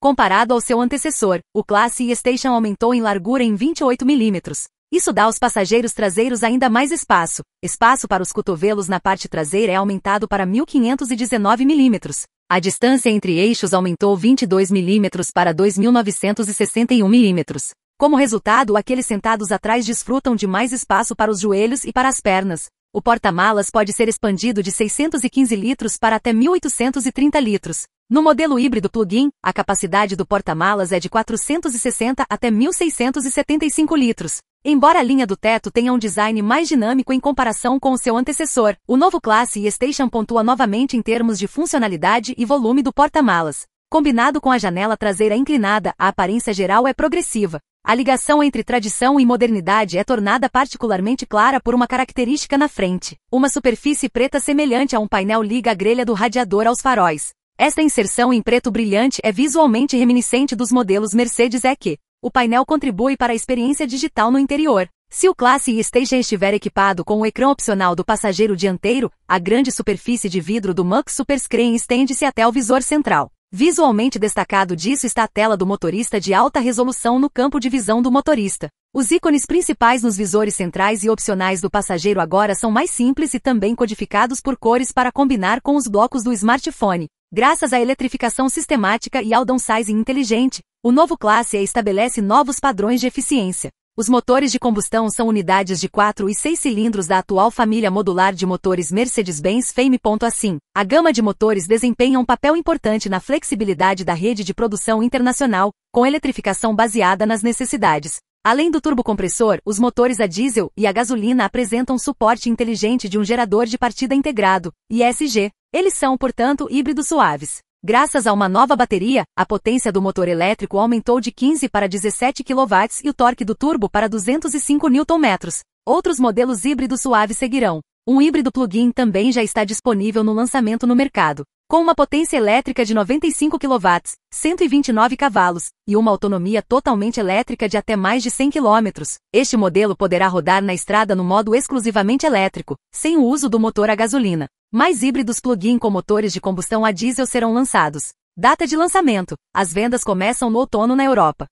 Comparado ao seu antecessor, o Classe E Station aumentou em largura em 28 mm. Isso dá aos passageiros traseiros ainda mais espaço. Espaço para os cotovelos na parte traseira é aumentado para 1519 mm. A distância entre eixos aumentou 22 mm para 2961 mm. Como resultado, aqueles sentados atrás desfrutam de mais espaço para os joelhos e para as pernas. O porta-malas pode ser expandido de 615 litros para até 1830 litros. No modelo híbrido plug-in, a capacidade do porta-malas é de 460 até 1.675 litros. Embora a linha do teto tenha um design mais dinâmico em comparação com o seu antecessor, o novo Classe e Station pontua novamente em termos de funcionalidade e volume do porta-malas. Combinado com a janela traseira inclinada, a aparência geral é progressiva. A ligação entre tradição e modernidade é tornada particularmente clara por uma característica na frente. Uma superfície preta semelhante a um painel liga a grelha do radiador aos faróis. Esta inserção em preto brilhante é visualmente reminiscente dos modelos Mercedes EQ. O painel contribui para a experiência digital no interior. Se o Classe E Station estiver equipado com o ecrã opcional do passageiro dianteiro, a grande superfície de vidro do Mux Superscreen estende-se até o visor central. Visualmente destacado disso está a tela do motorista de alta resolução no campo de visão do motorista. Os ícones principais nos visores centrais e opcionais do passageiro agora são mais simples e também codificados por cores para combinar com os blocos do smartphone. Graças à eletrificação sistemática e ao downsizing inteligente, o novo Classe E estabelece novos padrões de eficiência. Os motores de combustão são unidades de 4 e 6 cilindros da atual família modular de motores Mercedes-Benz Fame. Assim, a gama de motores desempenha um papel importante na flexibilidade da rede de produção internacional, com eletrificação baseada nas necessidades. Além do turbocompressor, os motores a diesel e a gasolina apresentam suporte inteligente de um gerador de partida integrado, ISG, eles são, portanto, híbridos suaves. Graças a uma nova bateria, a potência do motor elétrico aumentou de 15 para 17 kW e o torque do turbo para 205 Nm. Outros modelos híbridos suaves seguirão. Um híbrido plug-in também já está disponível no lançamento no mercado, com uma potência elétrica de 95 kW, 129 cavalos e uma autonomia totalmente elétrica de até mais de 100 km. Este modelo poderá rodar na estrada no modo exclusivamente elétrico, sem o uso do motor a gasolina. Mais híbridos plug-in com motores de combustão a diesel serão lançados. Data de lançamento: as vendas começam no outono na Europa.